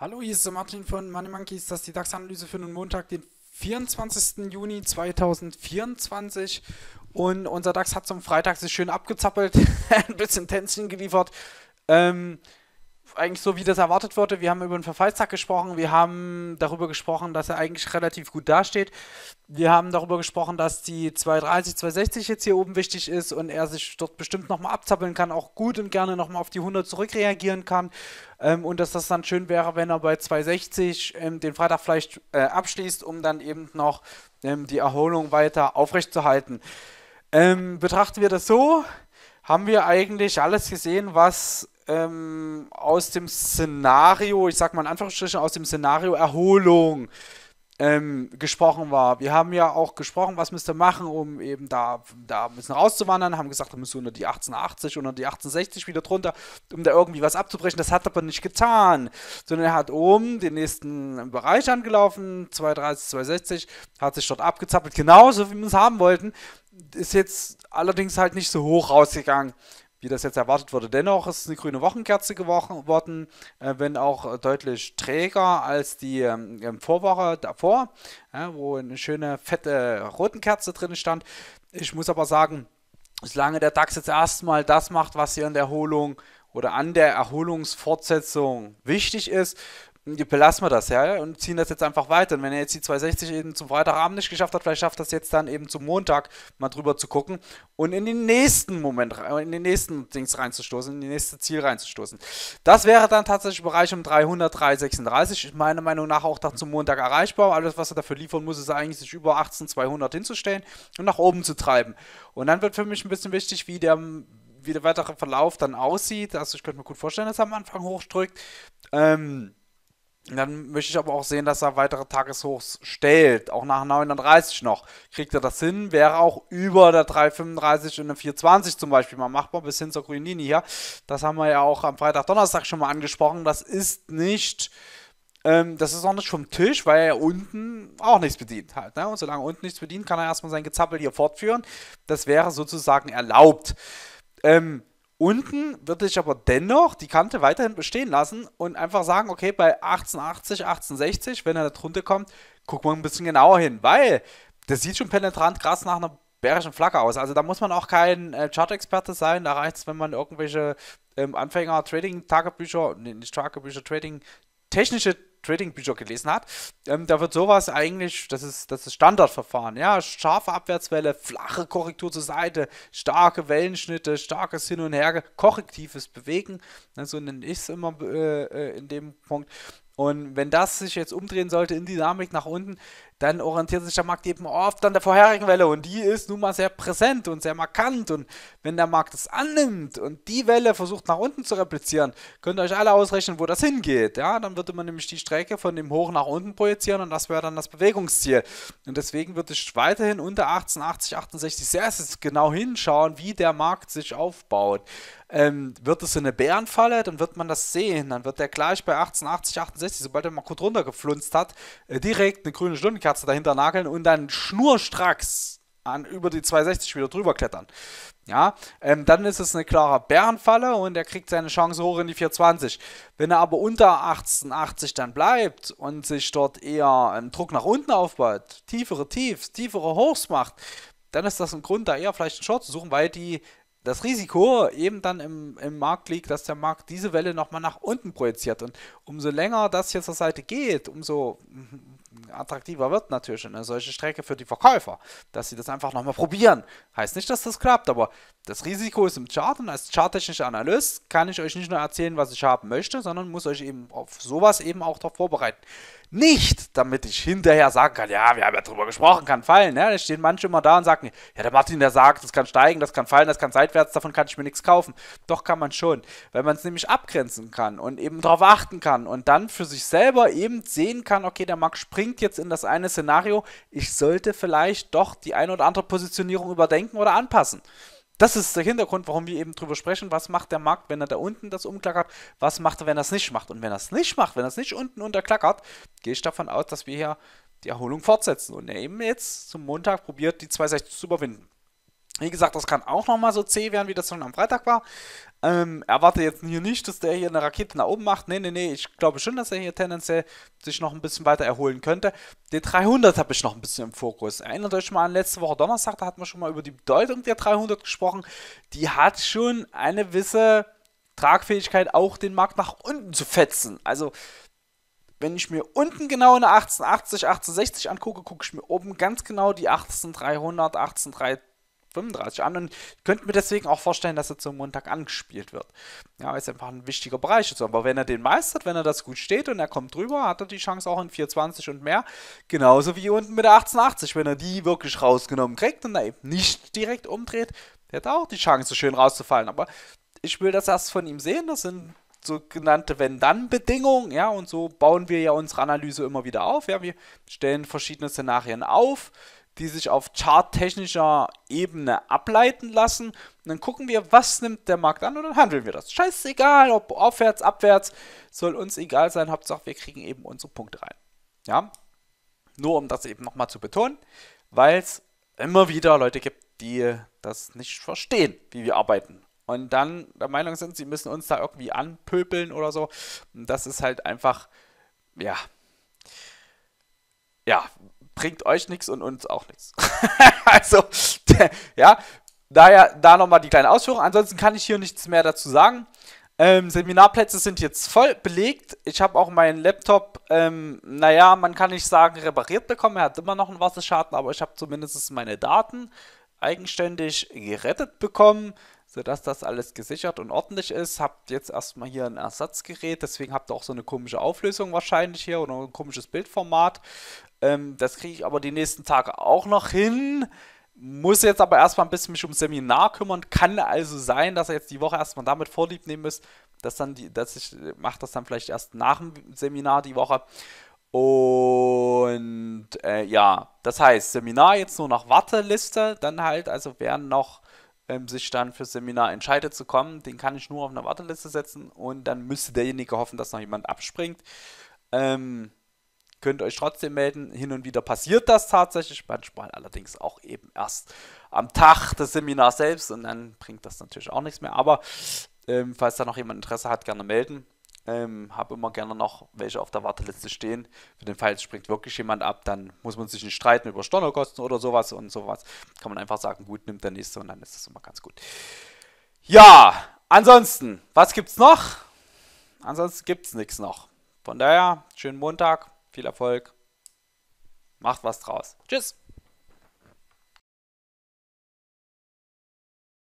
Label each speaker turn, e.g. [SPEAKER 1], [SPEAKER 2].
[SPEAKER 1] Hallo, hier ist der Martin von Money Monkeys. Das ist die DAX-Analyse für den Montag, den 24. Juni 2024. Und unser DAX hat zum Freitag sich schön abgezappelt, ein bisschen Tänzchen geliefert. Ähm, eigentlich so, wie das erwartet wurde. Wir haben über den Verfallstag gesprochen, wir haben darüber gesprochen, dass er eigentlich relativ gut dasteht. Wir haben darüber gesprochen, dass die 230, 260 jetzt hier oben wichtig ist und er sich dort bestimmt nochmal abzappeln kann, auch gut und gerne nochmal auf die 100 zurückreagieren kann. Ähm, und dass das dann schön wäre, wenn er bei 260 ähm, den Freitag vielleicht äh, abschließt, um dann eben noch ähm, die Erholung weiter aufrechtzuerhalten. Ähm, betrachten wir das so, haben wir eigentlich alles gesehen, was ähm, aus dem Szenario, ich sag mal in Anführungsstrichen, aus dem Szenario Erholung ähm, gesprochen war. Wir haben ja auch gesprochen, was müsst ihr machen, um eben da, da ein bisschen rauszuwandern, haben gesagt, da müsst ihr unter die 1880, unter die 1860 wieder drunter, um da irgendwie was abzubrechen. Das hat er aber nicht getan, sondern er hat oben den nächsten Bereich angelaufen, 230, 260, hat sich dort abgezappelt, genauso wie wir es haben wollten, ist jetzt allerdings halt nicht so hoch rausgegangen wie das jetzt erwartet wurde. Dennoch ist es eine grüne Wochenkerze geworden, äh, wenn auch äh, deutlich träger als die ähm, ähm, Vorwoche davor, äh, wo eine schöne fette Kerze drin stand. Ich muss aber sagen, solange der DAX jetzt erstmal das macht, was hier in der Erholung oder an der Erholungsfortsetzung wichtig ist, belassen wir das, ja, und ziehen das jetzt einfach weiter. Und wenn er jetzt die 260 eben zum Freitagabend nicht geschafft hat, vielleicht schafft das jetzt dann eben zum Montag mal drüber zu gucken und in den nächsten Moment, in den nächsten Dings reinzustoßen, in die nächste Ziel reinzustoßen. Das wäre dann tatsächlich Bereich um 300, 336. Meiner Meinung nach auch da zum Montag erreichbar. Alles, was er dafür liefern muss, ist eigentlich sich über 18.200 hinzustellen und nach oben zu treiben. Und dann wird für mich ein bisschen wichtig, wie der wie der weitere Verlauf dann aussieht. Also ich könnte mir gut vorstellen, dass er am Anfang hochdrückt. Ähm, dann möchte ich aber auch sehen, dass er weitere Tageshochs stellt. Auch nach 39 noch. Kriegt er das hin? Wäre auch über der 335 und der 420 zum Beispiel mal machbar, bis hin zur grünen Linie hier. Das haben wir ja auch am Freitag, Donnerstag schon mal angesprochen. Das ist nicht ähm, das ist auch nicht vom Tisch, weil er unten auch nichts bedient hat. Ne? Und solange unten nichts bedient, kann er erstmal sein Gezappel hier fortführen. Das wäre sozusagen erlaubt. Ähm, Unten würde ich aber dennoch die Kante weiterhin bestehen lassen und einfach sagen, okay, bei 1880, 1860, wenn er da drunter kommt, guck mal ein bisschen genauer hin, weil das sieht schon penetrant krass nach einer bärischen Flagge aus. Also da muss man auch kein äh, Chart-Experte sein, da reicht es, wenn man irgendwelche ähm, Anfänger-Trading-Tagebücher, nee, nicht Tagebücher, Trading, technische Trading Bücher gelesen hat, ähm, da wird sowas eigentlich, das ist das ist Standardverfahren, ja, scharfe Abwärtswelle, flache Korrektur zur Seite, starke Wellenschnitte, starkes Hin und Her, korrektives Bewegen, ne, so also, nenne ich es immer äh, äh, in dem Punkt. Und wenn das sich jetzt umdrehen sollte in Dynamik nach unten, dann orientiert sich der Markt eben oft an der vorherigen Welle und die ist nun mal sehr präsent und sehr markant und wenn der Markt es annimmt und die Welle versucht nach unten zu replizieren, könnt ihr euch alle ausrechnen, wo das hingeht. Ja, dann würde man nämlich die Strecke von dem Hoch nach unten projizieren und das wäre dann das Bewegungsziel. Und deswegen würde ich weiterhin unter 1880, 68 sehr, sehr genau hinschauen, wie der Markt sich aufbaut. Ähm, wird es eine Bärenfalle, dann wird man das sehen. Dann wird der gleich bei 1880, 68, sobald er mal kurz runtergeflunzt hat, äh, direkt eine grüne Stunde Schmerzkerze dahinter nageln und dann schnurstracks an, über die 260 wieder drüber klettern. Ja, ähm, dann ist es eine klare Bärenfalle und er kriegt seine Chance hoch in die 420. Wenn er aber unter 1880 dann bleibt und sich dort eher einen ähm, Druck nach unten aufbaut, tiefere Tiefs, tiefere Hochs macht, dann ist das ein Grund, da eher vielleicht einen Short zu suchen, weil die das Risiko eben dann im, im Markt liegt, dass der Markt diese Welle nochmal nach unten projiziert. Und umso länger das jetzt zur Seite geht, umso attraktiver wird natürlich eine solche Strecke für die Verkäufer, dass sie das einfach nochmal probieren. Heißt nicht, dass das klappt, aber das Risiko ist im Chart und als charttechnischer Analyst kann ich euch nicht nur erzählen, was ich haben möchte, sondern muss euch eben auf sowas eben auch darauf vorbereiten. Nicht, damit ich hinterher sagen kann, ja, wir haben ja drüber gesprochen, kann fallen. Ne? Da stehen manche immer da und sagen, ja, der Martin, der sagt, das kann steigen, das kann fallen, das kann seitwärts, davon kann ich mir nichts kaufen. Doch kann man schon, weil man es nämlich abgrenzen kann und eben darauf achten kann und dann für sich selber eben sehen kann, okay, der Markt springt jetzt in das eine Szenario, ich sollte vielleicht doch die eine oder andere Positionierung überdenken oder anpassen das ist der Hintergrund, warum wir eben drüber sprechen, was macht der Markt, wenn er da unten das umklackert, was macht er, wenn er es nicht macht. Und wenn er es nicht macht, wenn er es nicht unten unterklackert, gehe ich davon aus, dass wir hier die Erholung fortsetzen und er eben jetzt zum Montag probiert, die 260 zu überwinden. Wie gesagt, das kann auch nochmal so zäh werden, wie das schon am Freitag war. Ähm, erwarte jetzt hier nicht, dass der hier eine Rakete nach oben macht. Nee, nee, nee. Ich glaube schon, dass er hier tendenziell sich noch ein bisschen weiter erholen könnte. Den 300 habe ich noch ein bisschen im Fokus. Erinnert euch mal an letzte Woche Donnerstag, da hatten wir schon mal über die Bedeutung der 300 gesprochen. Die hat schon eine gewisse Tragfähigkeit, auch den Markt nach unten zu fetzen. Also, wenn ich mir unten genau eine 1880, 1860 angucke, gucke ich mir oben ganz genau die 18300, 18300. 35 an und könnte mir deswegen auch vorstellen, dass er zum Montag angespielt wird. Ja, ist einfach ein wichtiger Bereich. Jetzt. Aber wenn er den meistert, wenn er das gut steht und er kommt drüber, hat er die Chance auch in 420 und mehr. Genauso wie unten mit der 1880. Wenn er die wirklich rausgenommen kriegt und da eben nicht direkt umdreht, der hat auch die Chance, schön rauszufallen. Aber ich will das erst von ihm sehen. Das sind sogenannte Wenn-Dann-Bedingungen, ja, und so bauen wir ja unsere Analyse immer wieder auf. Ja, wir stellen verschiedene Szenarien auf die sich auf charttechnischer Ebene ableiten lassen. Und dann gucken wir, was nimmt der Markt an und dann handeln wir das. Scheißegal, ob aufwärts, abwärts, soll uns egal sein. Hauptsache, wir kriegen eben unsere Punkte rein. Ja, nur um das eben nochmal zu betonen, weil es immer wieder Leute gibt, die das nicht verstehen, wie wir arbeiten. Und dann der Meinung sind, sie müssen uns da irgendwie anpöbeln oder so. Und das ist halt einfach, ja, ja, bringt euch nichts und uns auch nichts. also, ja, daher da nochmal die kleine Ausführung. Ansonsten kann ich hier nichts mehr dazu sagen. Ähm, Seminarplätze sind jetzt voll belegt. Ich habe auch meinen Laptop, ähm, naja, man kann nicht sagen, repariert bekommen. Er hat immer noch einen Wasserschaden, aber ich habe zumindest meine Daten eigenständig gerettet bekommen, sodass das alles gesichert und ordentlich ist. Habt jetzt erstmal hier ein Ersatzgerät, deswegen habt ihr auch so eine komische Auflösung wahrscheinlich hier oder ein komisches Bildformat. Ähm, das kriege ich aber die nächsten Tage auch noch hin. Muss jetzt aber erstmal ein bisschen mich um Seminar kümmern. Kann also sein, dass er jetzt die Woche erstmal damit vorlieb nehmen muss, dass dann die, dass ich mache das dann vielleicht erst nach dem Seminar die Woche. Und äh, ja, das heißt, Seminar jetzt nur nach Warteliste, dann halt, also wer noch ähm, sich dann für Seminar entscheidet zu kommen, den kann ich nur auf eine Warteliste setzen und dann müsste derjenige hoffen, dass noch jemand abspringt. Ähm, könnt euch trotzdem melden. Hin und wieder passiert das tatsächlich, manchmal allerdings auch eben erst am Tag des Seminars selbst und dann bringt das natürlich auch nichts mehr. Aber ähm, falls da noch jemand Interesse hat, gerne melden. Ähm, habe immer gerne noch welche auf der Warteliste stehen. Für den Fall, es springt wirklich jemand ab, dann muss man sich nicht streiten über Stornokosten oder sowas und sowas. Kann man einfach sagen, gut, nimmt der nächste und dann ist das immer ganz gut. Ja, ansonsten, was gibt's noch? Ansonsten gibt's nichts noch. Von daher, schönen Montag. Viel Erfolg. Macht was draus. Tschüss.